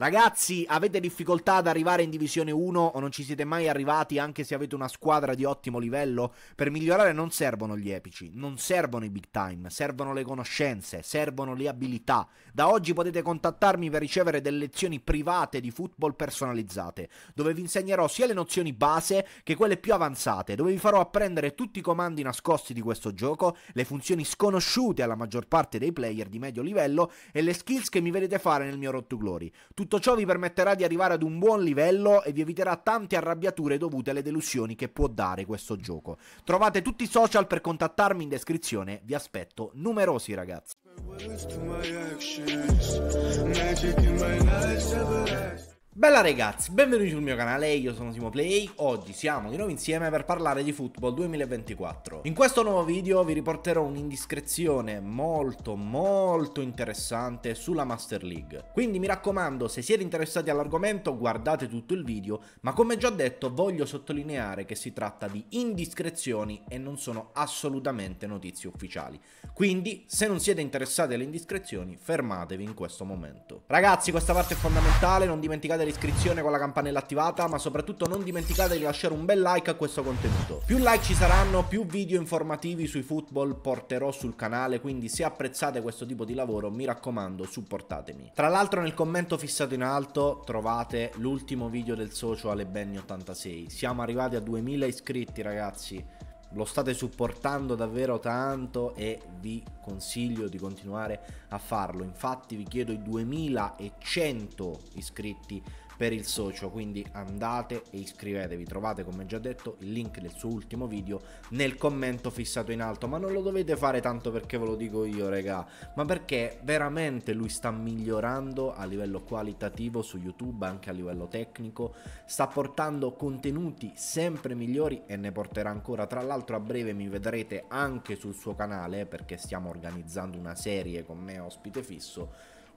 Ragazzi, avete difficoltà ad arrivare in Divisione 1 o non ci siete mai arrivati anche se avete una squadra di ottimo livello? Per migliorare non servono gli epici, non servono i big time, servono le conoscenze, servono le abilità. Da oggi potete contattarmi per ricevere delle lezioni private di football personalizzate, dove vi insegnerò sia le nozioni base che quelle più avanzate, dove vi farò apprendere tutti i comandi nascosti di questo gioco, le funzioni sconosciute alla maggior parte dei player di medio livello e le skills che mi vedete fare nel mio Road to Glory. Tutti tutto ciò vi permetterà di arrivare ad un buon livello e vi eviterà tante arrabbiature dovute alle delusioni che può dare questo gioco. Trovate tutti i social per contattarmi in descrizione, vi aspetto numerosi ragazzi. Bella ragazzi, benvenuti sul mio canale, io sono Timo Play. Oggi siamo di nuovo insieme per parlare di Football 2024. In questo nuovo video vi riporterò un'indiscrezione molto molto interessante sulla Master League. Quindi mi raccomando, se siete interessati all'argomento guardate tutto il video, ma come già detto voglio sottolineare che si tratta di indiscrezioni e non sono assolutamente notizie ufficiali. Quindi, se non siete interessati alle indiscrezioni, fermatevi in questo momento. Ragazzi, questa parte è fondamentale, non dimenticate dimenticate l'iscrizione con la campanella attivata, ma soprattutto non dimenticate di lasciare un bel like a questo contenuto. Più like ci saranno, più video informativi sui football porterò sul canale, quindi se apprezzate questo tipo di lavoro, mi raccomando, supportatemi. Tra l'altro nel commento fissato in alto trovate l'ultimo video del socio alle Benny 86. Siamo arrivati a 2000 iscritti, ragazzi lo state supportando davvero tanto e vi consiglio di continuare a farlo. Infatti vi chiedo i 2100 iscritti per il socio, quindi andate e iscrivetevi, trovate come già detto il link del suo ultimo video nel commento fissato in alto, ma non lo dovete fare tanto perché ve lo dico io regà, ma perché veramente lui sta migliorando a livello qualitativo su YouTube, anche a livello tecnico, sta portando contenuti sempre migliori e ne porterà ancora, tra l'altro a breve mi vedrete anche sul suo canale eh, perché stiamo organizzando una serie con me ospite fisso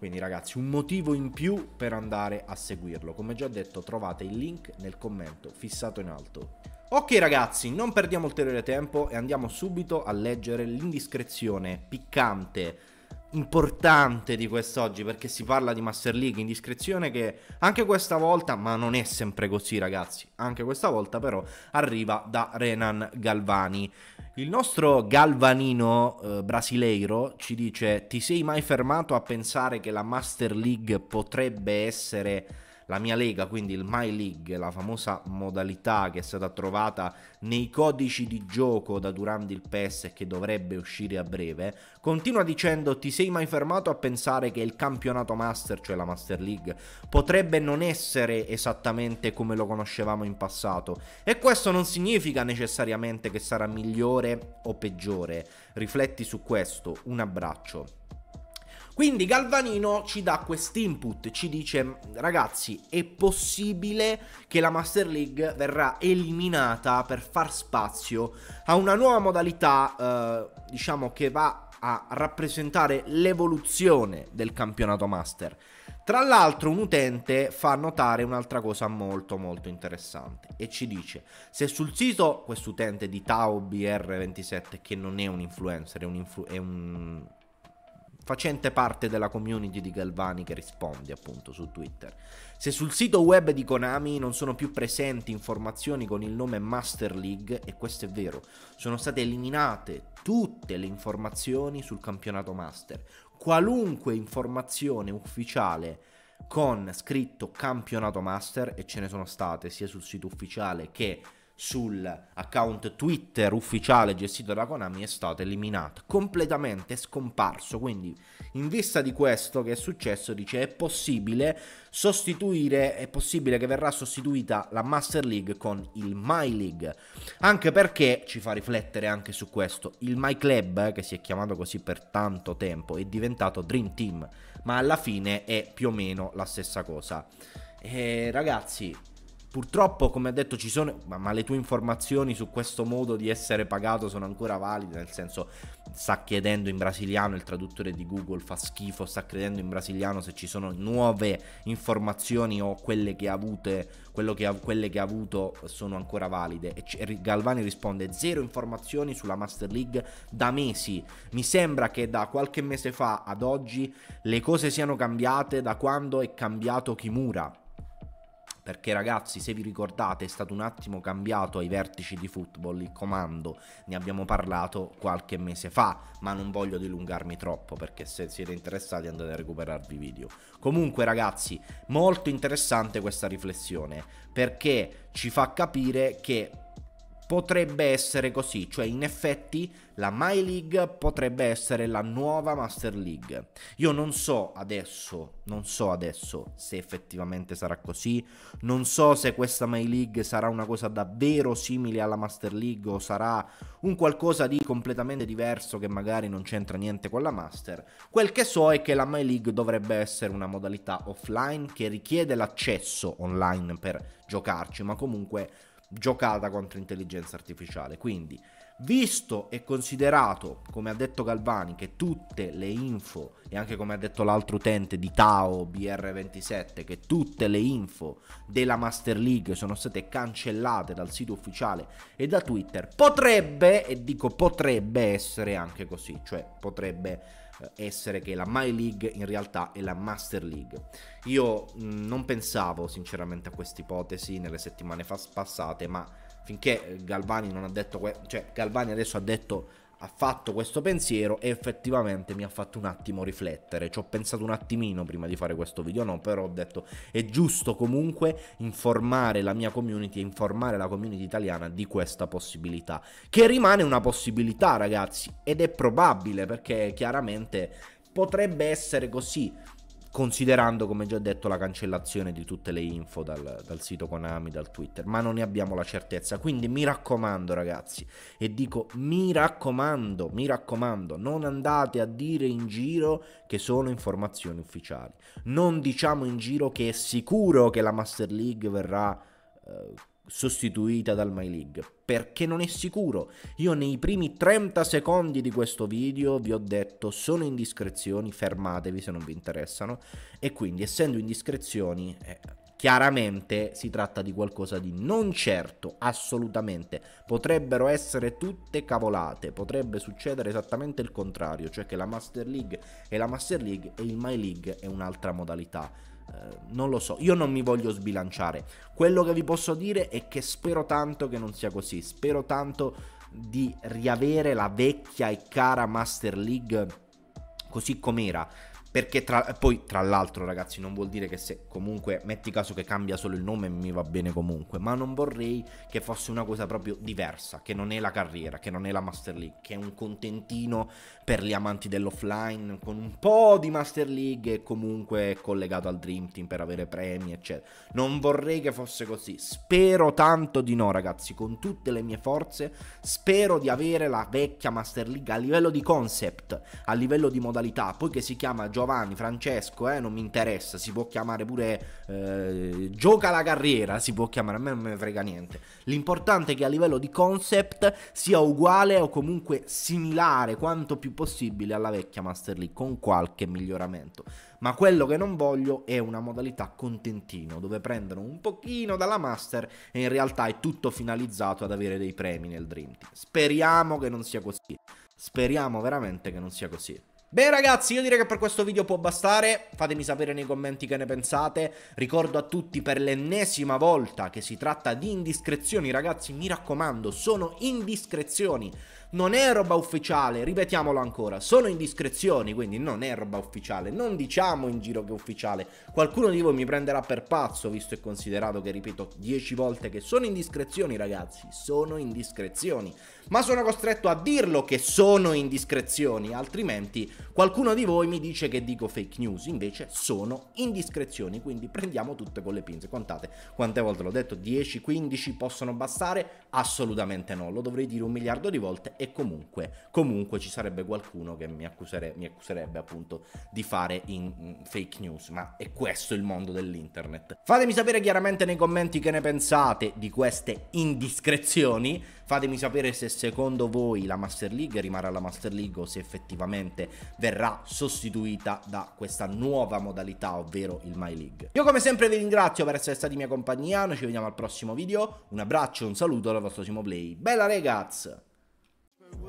quindi ragazzi, un motivo in più per andare a seguirlo. Come già detto, trovate il link nel commento fissato in alto. Ok ragazzi, non perdiamo ulteriore tempo e andiamo subito a leggere l'indiscrezione piccante importante di quest'oggi perché si parla di Master League in discrezione che anche questa volta, ma non è sempre così ragazzi, anche questa volta però arriva da Renan Galvani. Il nostro Galvanino eh, brasileiro ci dice ti sei mai fermato a pensare che la Master League potrebbe essere la mia lega, quindi il My League, la famosa modalità che è stata trovata nei codici di gioco da durante il PES e che dovrebbe uscire a breve, continua dicendo ti sei mai fermato a pensare che il campionato Master, cioè la Master League, potrebbe non essere esattamente come lo conoscevamo in passato e questo non significa necessariamente che sarà migliore o peggiore. Rifletti su questo, un abbraccio. Quindi Galvanino ci dà quest'input, ci dice ragazzi è possibile che la Master League verrà eliminata per far spazio a una nuova modalità eh, diciamo che va a rappresentare l'evoluzione del campionato Master. Tra l'altro un utente fa notare un'altra cosa molto molto interessante e ci dice se sul sito quest'utente di TauBR27 che non è un influencer, è un, influ- è un facente parte della community di Galvani che risponde appunto su Twitter. Se sul sito web di Konami non sono più presenti informazioni con il nome Master League, e questo è vero, sono state eliminate tutte le informazioni sul campionato Master. Qualunque informazione ufficiale con scritto campionato Master, e ce ne sono state sia sul sito ufficiale che sul account Twitter ufficiale gestito da Konami è stato eliminato, completamente scomparso. Quindi, in vista di questo che è successo, dice è possibile sostituire, è possibile che verrà sostituita la Master League con il My League. Anche perché ci fa riflettere anche su questo, il My Club, che si è chiamato così per tanto tempo, è diventato Dream Team, ma alla fine è più o meno la stessa cosa. E eh, ragazzi, Purtroppo, come ha detto, ci sono. Ma, ma, le tue informazioni su questo modo di essere pagato sono ancora valide. Nel senso, sta chiedendo in brasiliano il traduttore di Google fa schifo. Sta credendo in brasiliano se ci sono nuove informazioni o quelle che ha, avute, che ha, quelle che ha avuto sono ancora valide. E, e Galvani risponde: zero informazioni sulla Master League da mesi. Mi sembra che da qualche mese fa ad oggi le cose siano cambiate da quando è cambiato Kimura perché ragazzi se vi ricordate è stato un attimo cambiato ai vertici di football il comando, ne abbiamo parlato qualche mese fa, ma non voglio dilungarmi troppo perché se siete interessati andate a recuperarvi i video. Comunque ragazzi, molto interessante questa riflessione perché ci fa capire che potrebbe essere così, cioè in effetti la My League potrebbe essere la nuova Master League. Io non so adesso, non so adesso se effettivamente sarà così, non so se questa My League sarà una cosa davvero simile alla Master League o sarà un qualcosa di completamente diverso che magari non c'entra niente con la Master. Quel che so è che la My League dovrebbe essere una modalità offline che richiede l'accesso online per giocarci, ma comunque giocata contro intelligenza artificiale. Quindi, visto e considerato, come ha detto Galvani, che tutte le info, e anche come ha detto l'altro utente di Tao BR27, che tutte le info della Master League sono state cancellate dal sito ufficiale e da Twitter, potrebbe, e dico potrebbe essere anche così, cioè potrebbe eh, essere che la My League in realtà è la Master League. Io mm, non pensavo sinceramente a questa ipotesi nelle settimane fa- passate, ma finché Galvani non ha detto, que- cioè Galvani adesso ha detto ha fatto questo pensiero e effettivamente mi ha fatto un attimo riflettere. Ci ho pensato un attimino prima di fare questo video, no, però ho detto è giusto comunque informare la mia community e informare la community italiana di questa possibilità, che rimane una possibilità, ragazzi, ed è probabile perché chiaramente potrebbe essere così considerando come già detto la cancellazione di tutte le info dal, dal, sito Konami, dal Twitter, ma non ne abbiamo la certezza, quindi mi raccomando ragazzi, e dico mi raccomando, mi raccomando, non andate a dire in giro che sono informazioni ufficiali, non diciamo in giro che è sicuro che la Master League verrà... Eh, sostituita dal My League perché non è sicuro. Io nei primi 30 secondi di questo video vi ho detto sono indiscrezioni, fermatevi se non vi interessano e quindi essendo indiscrezioni eh, chiaramente si tratta di qualcosa di non certo, assolutamente. Potrebbero essere tutte cavolate, potrebbe succedere esattamente il contrario, cioè che la Master League è la Master League e il My League è un'altra modalità eh, non lo so, io non mi voglio sbilanciare. Quello che vi posso dire è che spero tanto che non sia così, spero tanto di riavere la vecchia e cara Master League così com'era perché tra, poi tra l'altro ragazzi non vuol dire che se comunque metti caso che cambia solo il nome mi va bene comunque, ma non vorrei che fosse una cosa proprio diversa, che non è la carriera, che non è la Master League, che è un contentino per gli amanti dell'offline con un po' di Master League e comunque collegato al Dream Team per avere premi eccetera. Non vorrei che fosse così, spero tanto di no ragazzi, con tutte le mie forze spero di avere la vecchia Master League a livello di concept, a livello di modalità, poi che si chiama gioco Giovanni, Francesco, eh, non mi interessa, si può chiamare pure eh, gioca la carriera, si può chiamare, a me non me frega niente. L'importante è che a livello di concept sia uguale o comunque similare quanto più possibile alla vecchia Master League con qualche miglioramento. Ma quello che non voglio è una modalità contentino, dove prendono un pochino dalla Master e in realtà è tutto finalizzato ad avere dei premi nel Dream Team. Speriamo che non sia così. Speriamo veramente che non sia così. Beh ragazzi, io direi che per questo video può bastare, fatemi sapere nei commenti che ne pensate, ricordo a tutti per l'ennesima volta che si tratta di indiscrezioni, ragazzi mi raccomando, sono indiscrezioni, non è roba ufficiale, ripetiamolo ancora, sono indiscrezioni, quindi non è roba ufficiale, non diciamo in giro che è ufficiale, qualcuno di voi mi prenderà per pazzo visto e considerato che ripeto 10 volte che sono indiscrezioni ragazzi, sono indiscrezioni, ma sono costretto a dirlo che sono indiscrezioni, altrimenti qualcuno di voi mi dice che dico fake news, invece sono indiscrezioni, quindi prendiamo tutte con le pinze, contate quante volte l'ho detto, 10, 15 possono bastare? Assolutamente no, lo dovrei dire un miliardo di volte e comunque, comunque ci sarebbe qualcuno che mi, accusere, mi accuserebbe appunto di fare in, in mm, fake news, ma è questo il mondo dell'internet. Fatemi sapere chiaramente nei commenti che ne pensate di queste indiscrezioni, fatemi sapere se secondo voi la Master League rimarrà la Master League o se effettivamente verrà sostituita da questa nuova modalità, ovvero il My League. Io come sempre vi ringrazio per essere stati in mia compagnia, noi ci vediamo al prossimo video, un abbraccio, un saluto dal vostro Simo Play. Bella ragazzi!